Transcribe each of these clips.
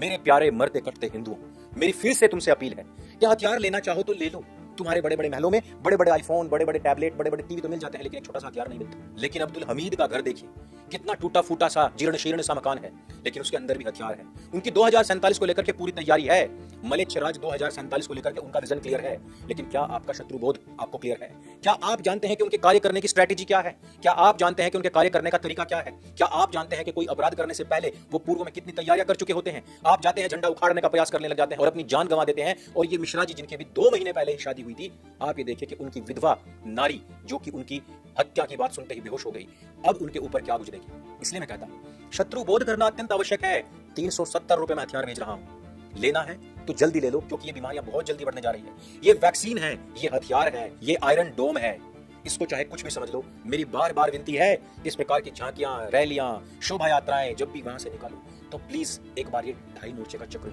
मेरे प्यारे मरते कटते हिंदुओं मेरी फिर से तुमसे अपील है क्या हथियार लेना चाहो तो ले लो तुम्हारे बड़े बड़े महलों में बड़े बड़े आईफोन बड़े बड़े टैबलेट बड़े बड़े टीवी तो मिल जाते हैं लेकिन एक छोटा सा हथियार नहीं मिलता लेकिन अब्दुल हमीद का घर देखिए कितना टूटा फूटा सा जीर्ण शीर्ण सा मकान है लेकिन उसके अंदर भी हथियार है उनकी दो को लेकर के पूरी तैयारी है मलिक राज दो को लेकर के उनका विजन क्लियर है लेकिन क्या आपका शत्रु बोध आपको क्लियर है क्या आप जानते हैं कि उनके कार्य करने की स्ट्रैटेजी क्या है क्या आप जानते हैं कि उनके कार्य करने का तरीका क्या है क्या आप जानते हैं कि कोई अपराध करने से पहले वो पूर्व में कितनी तैयारियां कर चुके होते हैं आप जाते हैं झंडा उखाड़ने का प्रयास करने लग जाते हैं और अपनी जान गंवा देते हैं और ये मिश्रा जी जिनकी अभी दो महीने पहले ही शादी हुई थी आप ये देखिए कि उनकी विधवा नारी जो कि उनकी हत्या की बात सुनते ही बेहोश हो गई अब उनके ऊपर क्या गुजरे पड़ेगी इसलिए मैं कहता शत्रु बोध करना अत्यंत आवश्यक है तीन सौ सत्तर रुपए में हथियार भेज रहा हूँ लेना है तो जल्दी ले लो क्योंकि ये बीमारियां बहुत जल्दी बढ़ने जा रही है ये वैक्सीन है ये हथियार है ये आयरन डोम है इसको चाहे कुछ भी समझ लो मेरी बार बार विनती है इस प्रकार की झांकियां रैलियां शोभा यात्राएं जब भी वहां से निकालो तो प्लीज एक बार ये ढाई मोर्चे का चक्र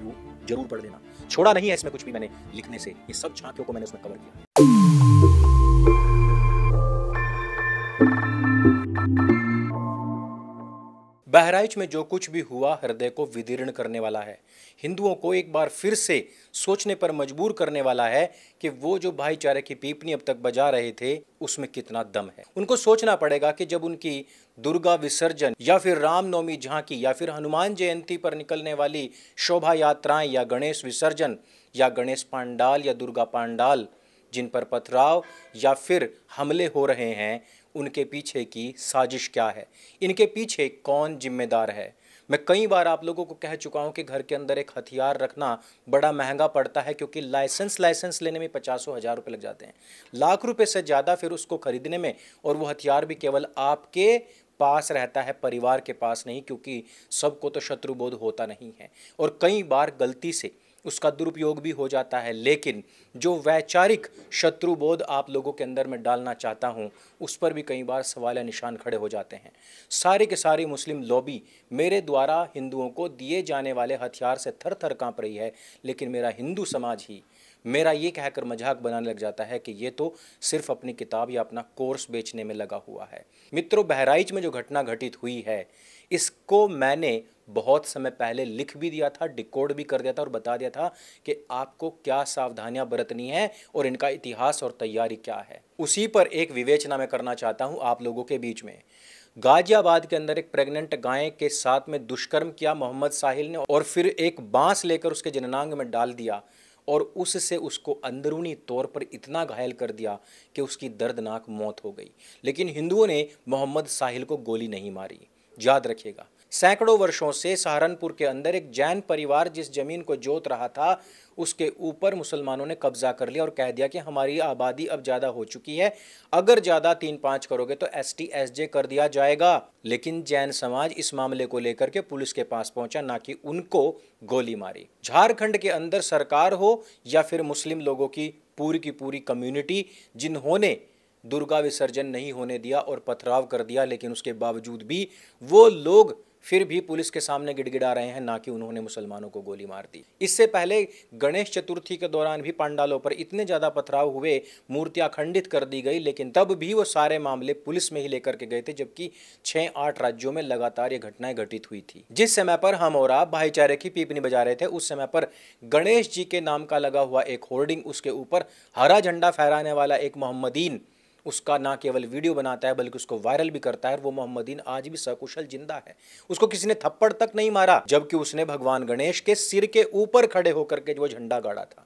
जरूर पढ़ लेना छोड़ा नहीं है इसमें कुछ भी मैंने लिखने से ये सब झांकियों को मैंने उसमें कवर किया बहराइच में जो कुछ भी हुआ हृदय को विदीर्ण करने वाला है हिंदुओं को एक बार फिर से सोचने पर मजबूर करने वाला है कि वो जो भाईचारे की पीपनी अब तक बजा रहे थे उसमें कितना दम है उनको सोचना पड़ेगा कि जब उनकी दुर्गा विसर्जन या फिर रामनवमी झांकी या फिर हनुमान जयंती पर निकलने वाली शोभा यात्राएं या गणेश विसर्जन या गणेश पांडाल या दुर्गा पांडाल जिन पर पथराव या फिर हमले हो रहे हैं उनके पीछे की साजिश क्या है इनके पीछे कौन जिम्मेदार है मैं कई बार आप लोगों को कह चुका हूं कि घर के अंदर एक हथियार रखना बड़ा महंगा पड़ता है क्योंकि लाइसेंस लाइसेंस लेने में पचासों हज़ार रुपये लग जाते हैं लाख रुपए से ज़्यादा फिर उसको ख़रीदने में और वो हथियार भी केवल आपके पास रहता है परिवार के पास नहीं क्योंकि सबको तो शत्रुबोध होता नहीं है और कई बार गलती से उसका दुरुपयोग भी हो जाता है लेकिन जो वैचारिक शत्रुबोध आप लोगों के अंदर मैं डालना चाहता हूँ उस पर भी कई बार सवाल निशान खड़े हो जाते हैं सारे के सारे मुस्लिम लॉबी मेरे द्वारा हिंदुओं को दिए जाने वाले हथियार से थर थर काँप रही है लेकिन मेरा हिंदू समाज ही मेरा ये कहकर मजाक बनाने लग जाता है कि ये तो सिर्फ अपनी किताब या अपना कोर्स बेचने में लगा हुआ है मित्रों बहराइच में जो घटना घटित हुई है इसको मैंने बहुत समय पहले लिख भी दिया था डिकोड भी कर दिया था और बता दिया था कि आपको क्या सावधानियां बरतनी है और इनका इतिहास और तैयारी क्या है उसी पर एक विवेचना मैं करना चाहता हूं आप लोगों के बीच में गाजियाबाद के अंदर एक प्रेग्नेंट गाय के साथ में दुष्कर्म किया मोहम्मद साहिल ने और फिर एक बांस लेकर उसके जननांग में डाल दिया और उससे उसको अंदरूनी तौर पर इतना घायल कर दिया कि उसकी दर्दनाक मौत हो गई लेकिन हिंदुओं ने मोहम्मद साहिल को गोली नहीं मारी याद रखिएगा सैकड़ों वर्षों से सहारनपुर के अंदर एक जैन परिवार जिस जमीन को जोत रहा था उसके ऊपर मुसलमानों ने कब्जा कर लिया और कह दिया कि हमारी आबादी अब ज़्यादा हो चुकी है अगर ज़्यादा तीन पाँच करोगे तो एस टी एस जे कर दिया जाएगा लेकिन जैन समाज इस मामले को लेकर के पुलिस के पास पहुंचा ना कि उनको गोली मारी झारखंड के अंदर सरकार हो या फिर मुस्लिम लोगों की पूरी की पूरी कम्युनिटी जिन्होंने दुर्गा विसर्जन नहीं होने दिया और पथराव कर दिया लेकिन उसके बावजूद भी वो लोग फिर भी पुलिस के सामने गिड़गिड़ा रहे हैं ना कि उन्होंने मुसलमानों को गोली मार दी इससे पहले गणेश चतुर्थी के दौरान भी पांडालों पर इतने ज़्यादा पथराव हुए मूर्तियां खंडित कर दी गई लेकिन तब भी वो सारे मामले पुलिस में ही लेकर के गए थे जबकि छः आठ राज्यों में लगातार ये घटनाएं घटित हुई थी जिस समय पर हम और आप भाईचारे की पीपनी बजा रहे थे उस समय पर गणेश जी के नाम का लगा हुआ एक होर्डिंग उसके ऊपर हरा झंडा फहराने वाला एक मोहम्मदीन उसका ना केवल वीडियो बनाता है बल्कि उसको वायरल भी करता है वो मोहम्मदीन आज भी सकुशल जिंदा है उसको किसी ने थप्पड़ तक नहीं मारा जबकि उसने भगवान गणेश के सिर के ऊपर खड़े होकर के जो झंडा गाड़ा था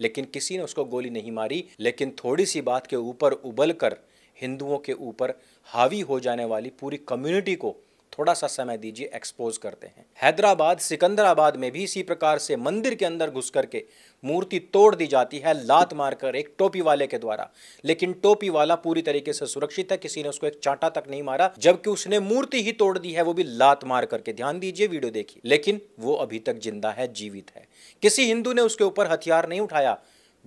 लेकिन किसी ने उसको गोली नहीं मारी लेकिन थोड़ी सी बात के ऊपर उबल कर हिंदुओं के ऊपर हावी हो जाने वाली पूरी कम्युनिटी को थोड़ा सा समय दीजिए एक्सपोज करते हैं हैदराबाद सिकंदराबाद में भी इसी प्रकार से मंदिर के अंदर घुस करके मूर्ति तोड़ दी जाती है लात मारकर एक टोपी वाले के द्वारा लेकिन टोपी वाला पूरी तरीके से सुरक्षित है किसी ने उसको एक चांटा तक नहीं मारा जबकि उसने मूर्ति ही तोड़ दी है वो भी लात मार करके ध्यान दीजिए वीडियो देखिए लेकिन वो अभी तक जिंदा है जीवित है किसी हिंदू ने उसके ऊपर हथियार नहीं उठाया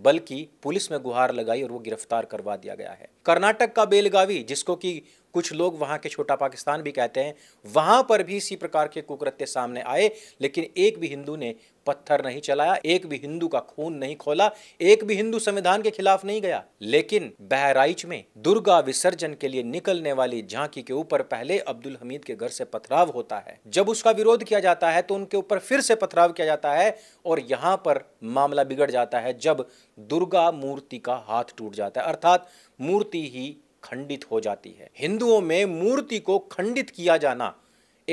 बल्कि पुलिस में गुहार लगाई और वो गिरफ्तार करवा दिया गया है कर्नाटक का बेलगावी जिसको कि कुछ लोग वहाँ के छोटा पाकिस्तान भी कहते हैं वहाँ पर भी इसी प्रकार के कुकृत्य सामने आए लेकिन एक भी हिंदू ने पत्थर नहीं चलाया एक भी हिंदू का खून नहीं खोला एक भी हिंदू संविधान के खिलाफ नहीं गया लेकिन बहराइच में दुर्गा विसर्जन के लिए निकलने वाली झांकी के ऊपर पहले अब्दुल हमीद के घर से पथराव होता है जब उसका विरोध किया जाता है तो उनके ऊपर फिर से पथराव किया जाता है और यहाँ पर मामला बिगड़ जाता है जब दुर्गा मूर्ति का हाथ टूट जाता है अर्थात मूर्ति ही खंडित हो जाती है हिंदुओं में मूर्ति को खंडित किया जाना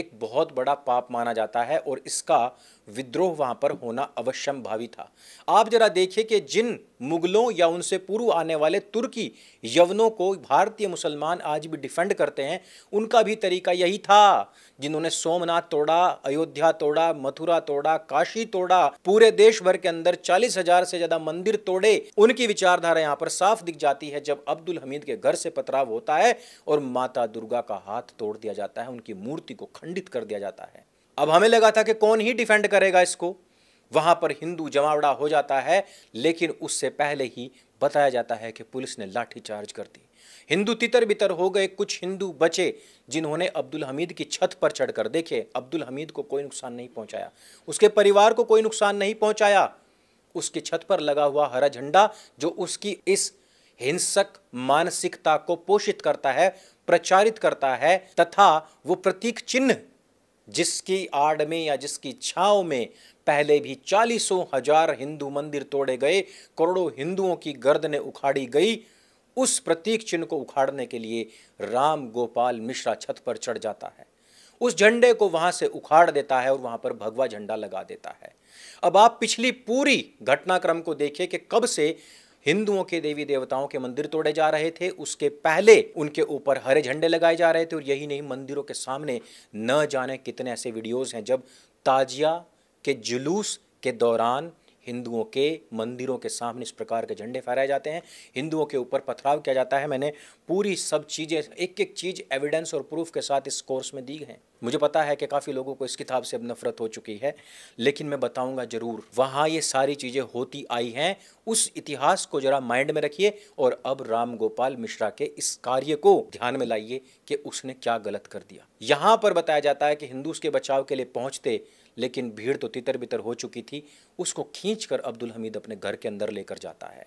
एक बहुत बड़ा पाप माना जाता है और इसका विद्रोह वहां पर होना अवश्यम भावी था आप जरा देखिए कि जिन मुगलों या उनसे पूर्व आने वाले तुर्की यवनों को भारतीय मुसलमान आज भी डिफेंड करते हैं उनका भी तरीका यही था जिन्होंने सोमनाथ तोड़ा अयोध्या तोड़ा मथुरा तोड़ा काशी तोड़ा पूरे देश भर के अंदर चालीस हजार से ज्यादा मंदिर तोड़े उनकी विचारधारा यहाँ पर साफ दिख जाती है जब अब्दुल हमीद के घर से पथराव होता है और माता दुर्गा का हाथ तोड़ दिया जाता है उनकी मूर्ति को खंडित कर दिया जाता है अब हमें लगा था कि कौन ही डिफेंड करेगा इसको वहां पर हिंदू जमावड़ा हो जाता है लेकिन उससे पहले ही बताया जाता है कि पुलिस ने लाठीचार्ज कर दी हिंदू तितर बितर हो गए कुछ हिंदू बचे जिन्होंने अब्दुल हमीद की छत पर चढ़कर देखे अब्दुल हमीद को कोई नुकसान नहीं पहुंचाया उसके परिवार को कोई नुकसान नहीं पहुंचाया उसकी छत पर लगा हुआ हरा झंडा जो उसकी इस हिंसक मानसिकता को पोषित करता है प्रचारित करता है तथा वो प्रतीक चिन्ह जिसकी आड़ में या जिसकी छाव में पहले भी चालीसों हजार हिंदू मंदिर तोड़े गए करोड़ों हिंदुओं की ने उखाड़ी गई उस प्रतीक चिन्ह को उखाड़ने के लिए राम गोपाल मिश्रा छत पर चढ़ जाता है उस झंडे को वहां से उखाड़ देता है और वहां पर भगवा झंडा लगा देता है अब आप पिछली पूरी घटनाक्रम को देखिए कि कब से हिंदुओं के देवी देवताओं के मंदिर तोड़े जा रहे थे उसके पहले उनके ऊपर हरे झंडे लगाए जा रहे थे और यही नहीं मंदिरों के सामने न जाने कितने ऐसे वीडियोज़ हैं जब ताजिया के जुलूस के दौरान हिंदुओं के मंदिरों के सामने इस प्रकार के झंडे फहराए जाते हैं हिंदुओं के ऊपर पथराव किया जाता है मैंने पूरी सब चीज़ें एक एक चीज़ एविडेंस और प्रूफ के साथ इस कोर्स में दी हैं मुझे पता है कि काफ़ी लोगों को इस किताब से अब नफरत हो चुकी है लेकिन मैं बताऊंगा ज़रूर वहाँ ये सारी चीज़ें होती आई हैं उस इतिहास को जरा माइंड में रखिए और अब राम गोपाल मिश्रा के इस कार्य को ध्यान में लाइए कि उसने क्या गलत कर दिया यहाँ पर बताया जाता है कि हिंदू के बचाव के लिए पहुँचते लेकिन भीड़ तो तितर बितर हो चुकी थी उसको कर अब्दुल हमीद अपने घर के अंदर लेकर जाता है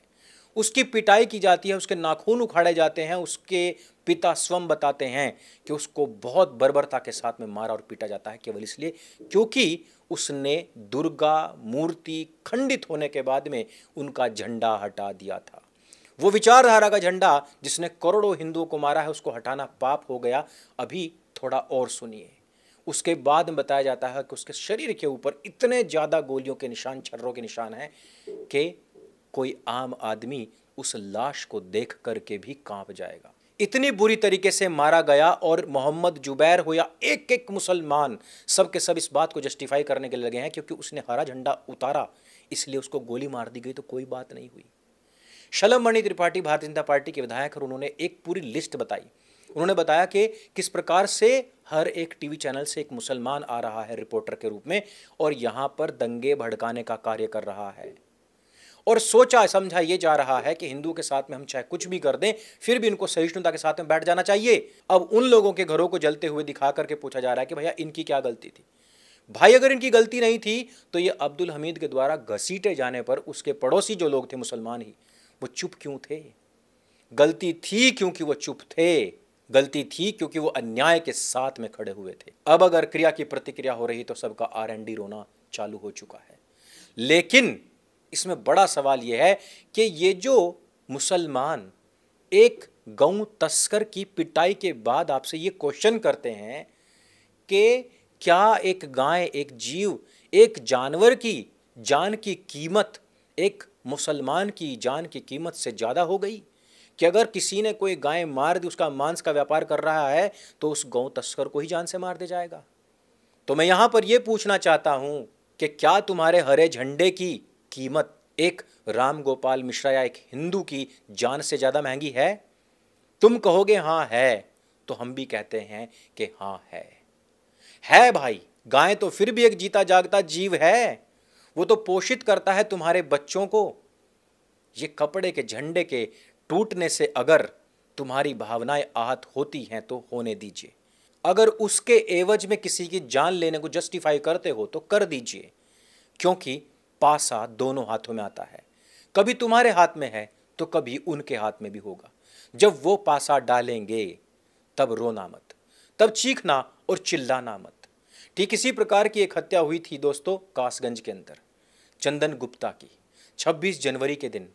उसकी पिटाई की जाती है उसके नाखून उखाड़े जाते हैं उसके पिता स्वम बताते हैं कि उसको बहुत बर्बरता के साथ में मारा और पीटा जाता है केवल इसलिए क्योंकि उसने दुर्गा मूर्ति खंडित होने के बाद में उनका झंडा हटा दिया था वो विचारधारा का झंडा जिसने करोड़ों हिंदुओं को मारा है उसको हटाना पाप हो गया अभी थोड़ा और सुनिए उसके बाद में बताया जाता है कि उसके शरीर के ऊपर इतने ज़्यादा गोलियों के निशान छर्रों के निशान हैं कि कोई आम आदमी उस लाश को देख करके भी कांप जाएगा इतनी बुरी तरीके से मारा गया और मोहम्मद जुबैर हो या एक एक मुसलमान सब के सब इस बात को जस्टिफाई करने के लगे हैं क्योंकि उसने हरा झंडा उतारा इसलिए उसको गोली मार दी गई तो कोई बात नहीं हुई शलम मणि त्रिपाठी भारतीय जनता पार्टी के विधायक और उन्होंने एक पूरी लिस्ट बताई उन्होंने बताया कि किस प्रकार से हर एक टीवी चैनल से एक मुसलमान आ रहा है रिपोर्टर के रूप में और यहाँ पर दंगे भड़काने का कार्य कर रहा है और सोचा समझा ये जा रहा है कि हिंदू के साथ में हम चाहे कुछ भी कर दें फिर भी इनको सहिष्णुता के साथ में बैठ जाना चाहिए अब उन लोगों के घरों को जलते हुए दिखा करके पूछा जा रहा है कि भैया इनकी क्या गलती थी भाई अगर इनकी गलती नहीं थी तो ये अब्दुल हमीद के द्वारा घसीटे जाने पर उसके पड़ोसी जो लोग थे मुसलमान ही वो चुप क्यों थे गलती थी क्योंकि वो चुप थे गलती थी क्योंकि वो अन्याय के साथ में खड़े हुए थे अब अगर क्रिया की प्रतिक्रिया हो रही तो सबका आर एन डी रोना चालू हो चुका है लेकिन इसमें बड़ा सवाल यह है कि ये जो मुसलमान एक गऊ तस्कर की पिटाई के बाद आपसे ये क्वेश्चन करते हैं कि क्या एक गाय एक जीव एक जानवर की जान की कीमत एक मुसलमान की जान की कीमत से ज़्यादा हो गई कि अगर किसी ने कोई गाय मार दी उसका मांस का व्यापार कर रहा है तो उस गौ तस्कर को ही जान से मार दे जाएगा तो मैं यहां पर यह पूछना चाहता हूं कि क्या तुम्हारे हरे झंडे की कीमत एक राम गोपाल मिश्रा या एक हिंदू की जान से ज़्यादा महंगी है तुम कहोगे हां है तो हम भी कहते हैं कि हां है है भाई गाय तो फिर भी एक जीता जागता जीव है वो तो पोषित करता है तुम्हारे बच्चों को ये कपड़े के झंडे के टूटने से अगर तुम्हारी भावनाएं आहत होती हैं तो होने दीजिए अगर उसके एवज में किसी की जान लेने को जस्टिफाई करते हो तो कर दीजिए क्योंकि पासा दोनों हाथों में आता है कभी तुम्हारे हाथ में है तो कभी उनके हाथ में भी होगा जब वो पासा डालेंगे तब रोना मत तब चीखना और चिल्लाना मत ठीक इसी प्रकार की एक हत्या हुई थी दोस्तों कासगंज के अंदर चंदन गुप्ता की 26 जनवरी के दिन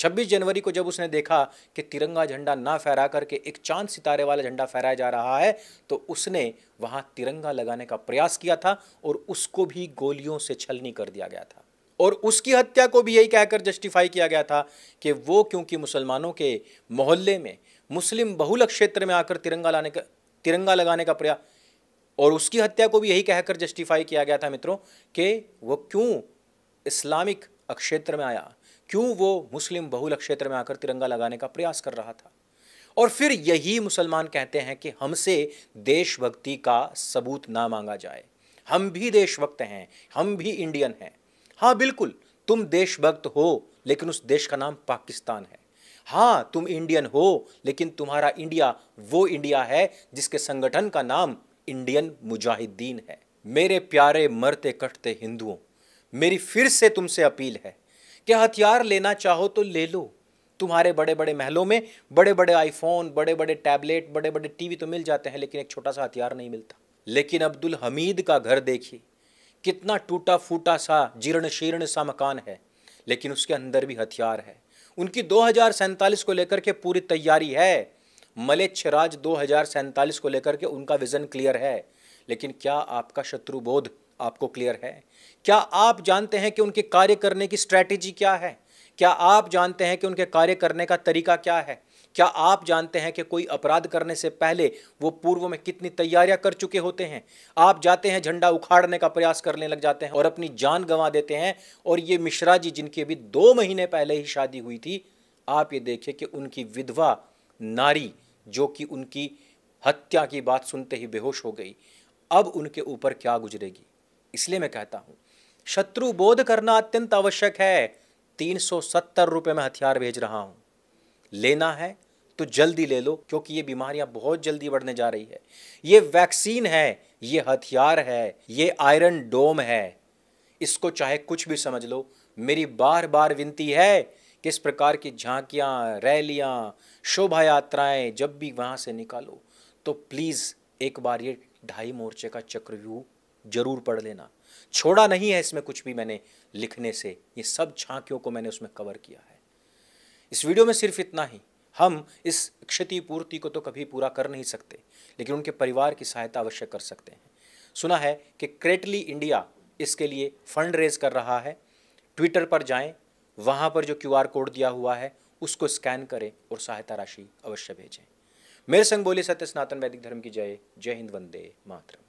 26 जनवरी को जब उसने देखा कि तिरंगा झंडा ना फहरा करके एक चांद सितारे वाला झंडा फहराया जा रहा है तो उसने वहां तिरंगा लगाने का प्रयास किया था और उसको भी गोलियों से छलनी कर दिया गया था और उसकी हत्या को भी यही कहकर जस्टिफाई किया गया था कि वो क्योंकि मुसलमानों के मोहल्ले में मुस्लिम बहुल क्षेत्र में आकर तिरंगा लाने का तिरंगा लगाने का प्रयास और उसकी हत्या को भी यही कहकर जस्टिफाई किया गया था मित्रों कि वो क्यों इस्लामिक क्षेत्र में आया क्यों वो मुस्लिम बहुल क्षेत्र में आकर तिरंगा लगाने का प्रयास कर रहा था और फिर यही मुसलमान कहते हैं कि हमसे देशभक्ति का सबूत ना मांगा जाए हम भी देशभक्त हैं हम भी इंडियन हैं हाँ बिल्कुल तुम देशभक्त हो लेकिन उस देश का नाम पाकिस्तान है हाँ तुम इंडियन हो लेकिन तुम्हारा इंडिया वो इंडिया है जिसके संगठन का नाम इंडियन मुजाहिदीन है मेरे प्यारे मरते कटते हिंदुओं मेरी फिर से तुमसे अपील है कि हथियार लेना चाहो तो ले लो तुम्हारे बड़े बड़े महलों में बड़े बड़े आईफोन बड़े बड़े टैबलेट बड़े बड़े टीवी तो मिल जाते हैं लेकिन एक छोटा सा हथियार नहीं मिलता लेकिन अब्दुल हमीद का घर देखिए कितना टूटा फूटा सा जीर्ण शीर्ण सा मकान है लेकिन उसके अंदर भी हथियार है उनकी दो को लेकर के पूरी तैयारी है मलेच्छ राज दो को लेकर के उनका विज़न क्लियर है लेकिन क्या आपका शत्रुबोध आपको क्लियर है क्या आप जानते हैं कि उनके कार्य करने की स्ट्रैटेजी क्या है क्या आप जानते हैं कि उनके कार्य करने का तरीका क्या है क्या आप जानते हैं कि कोई अपराध करने से पहले वो पूर्व में कितनी तैयारियां कर चुके होते हैं आप जाते हैं झंडा उखाड़ने का प्रयास करने लग जाते हैं और अपनी जान गंवा देते हैं और ये मिश्रा जी जिनकी अभी दो महीने पहले ही शादी हुई थी आप ये देखिए कि उनकी विधवा नारी जो कि उनकी हत्या की बात सुनते ही बेहोश हो गई अब उनके ऊपर क्या गुजरेगी इसलिए मैं कहता हूँ शत्रु बोध करना अत्यंत आवश्यक है तीन सौ सत्तर रुपये में हथियार भेज रहा हूँ लेना है तो जल्दी ले लो क्योंकि ये बीमारियां बहुत जल्दी बढ़ने जा रही है ये वैक्सीन है ये हथियार है ये आयरन डोम है इसको चाहे कुछ भी समझ लो मेरी बार बार विनती है किस प्रकार की झांकियाँ रैलियाँ शोभा यात्राएँ जब भी वहाँ से निकालो तो प्लीज़ एक बार ये ढाई मोर्चे का चक्रव्यूह ज़रूर पढ़ लेना छोड़ा नहीं है इसमें कुछ भी मैंने लिखने से ये सब झांकियों को मैंने उसमें कवर किया है इस वीडियो में सिर्फ इतना ही हम इस क्षतिपूर्ति को तो कभी पूरा कर नहीं सकते लेकिन उनके परिवार की सहायता अवश्य कर सकते हैं सुना है कि क्रेटली इंडिया इसके लिए फंड रेज कर रहा है ट्विटर पर जाएं वहाँ पर जो क्यूआर कोड दिया हुआ है उसको स्कैन करें और सहायता राशि अवश्य भेजें मेरे संग बोले सत्य सनातन वैदिक धर्म की जय जय हिंद वंदे मातरम